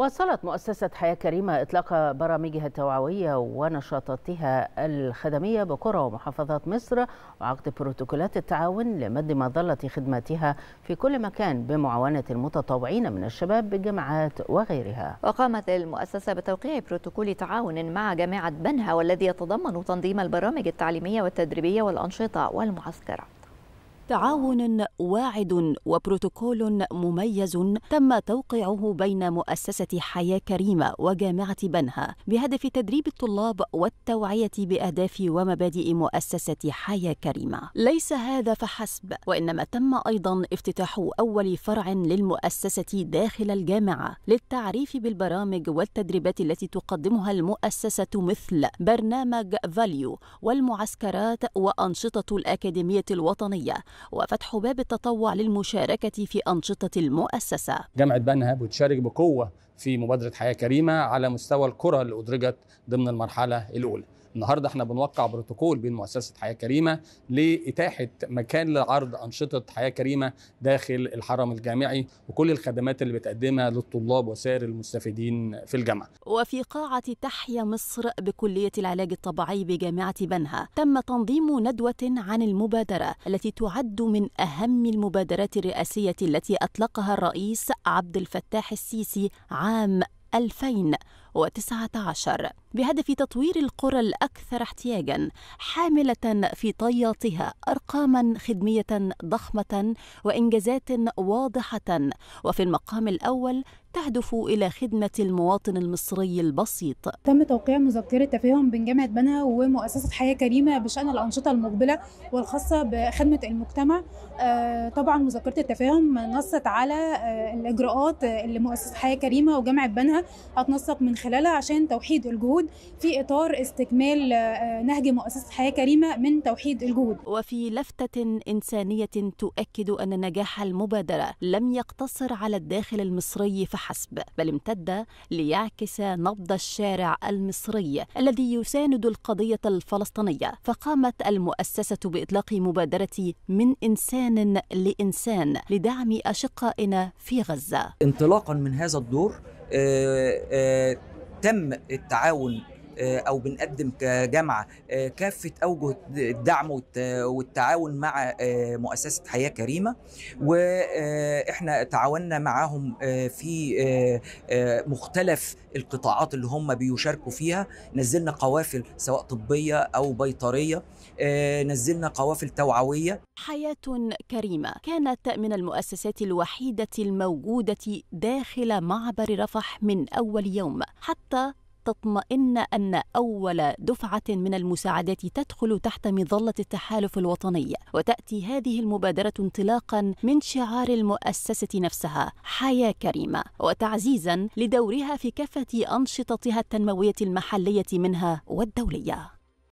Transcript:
واصلت مؤسسة حياة كريمة إطلاق برامجها التوعوية ونشاطاتها الخدمية بقرى ومحافظات مصر وعقد بروتوكولات التعاون لمد مظلة خدماتها في كل مكان بمعاونة المتطوعين من الشباب بالجامعات وغيرها وقامت المؤسسة بتوقيع بروتوكول تعاون مع جامعة بنها والذي يتضمن تنظيم البرامج التعليمية والتدريبية والأنشطة والمعسكرات. تعاون واعد وبروتوكول مميز تم توقيعه بين مؤسسة حياة كريمة وجامعة بنها بهدف تدريب الطلاب والتوعية بأهداف ومبادئ مؤسسة حياة كريمة ليس هذا فحسب وإنما تم أيضا افتتاح أول فرع للمؤسسة داخل الجامعة للتعريف بالبرامج والتدريبات التي تقدمها المؤسسة مثل برنامج فاليو والمعسكرات وأنشطة الأكاديمية الوطنية وفتح باب التطوع للمشاركة في أنشطة المؤسسة جامعة بنها بتشارك بقوة في مبادرة حياة كريمة على مستوى الكرة اللي أدرجت ضمن المرحلة الأولى النهارده احنا بنوقع بروتوكول بين مؤسسه حياه كريمه لاتاحه مكان لعرض انشطه حياه كريمه داخل الحرم الجامعي وكل الخدمات اللي بتقدمها للطلاب وسائر المستفيدين في الجامعه. وفي قاعه تحيا مصر بكليه العلاج الطبيعي بجامعه بنها تم تنظيم ندوه عن المبادره التي تعد من اهم المبادرات الرئاسيه التي اطلقها الرئيس عبد الفتاح السيسي عام 2000 2019 بهدف تطوير القرى الأكثر احتياجا حاملة في طياتها أرقاما خدمية ضخمة وإنجازات واضحة وفي المقام الأول تهدف إلى خدمة المواطن المصري البسيط تم توقيع مذكرة تفاهم بين جامعة بنها ومؤسسة حياة كريمة بشأن الأنشطة المقبلة والخاصة بخدمة المجتمع آه، طبعا مذكرة التفاهم نصت على آه، الإجراءات آه، اللي مؤسسة حياة كريمة وجامعة بنها هتنسق من خلالها عشان توحيد الجهود في إطار استكمال آه، نهج مؤسسة حياة كريمة من توحيد الجهود وفي لفتة إنسانية تؤكد أن نجاح المبادرة لم يقتصر على الداخل المصري فحسب بل امتد ليعكس نبض الشارع المصري الذي يساند القضية الفلسطينية فقامت المؤسسة بإطلاق مبادرة من إنسان لإنسان لدعم أشقائنا في غزة انطلاقا من هذا الدور آه، آه، تم التعاون آه، او بنقدم كجامعه آه، كافه اوجه الدعم والتعاون مع آه، مؤسسه حياه كريمه واحنا تعاوننا معاهم في مختلف القطاعات اللي هم بيشاركوا فيها نزلنا قوافل سواء طبيه او بيطريه نزلنا قوافل توعويه حياه كريمه كانت من المؤسسات الوحيده الموجوده داخل معبر رفح من اول يوم حتى تطمئن أن أول دفعة من المساعدات تدخل تحت مظلة التحالف الوطني وتأتي هذه المبادرة انطلاقا من شعار المؤسسة نفسها حياة كريمة وتعزيزا لدورها في كافة أنشطتها التنموية المحلية منها والدولية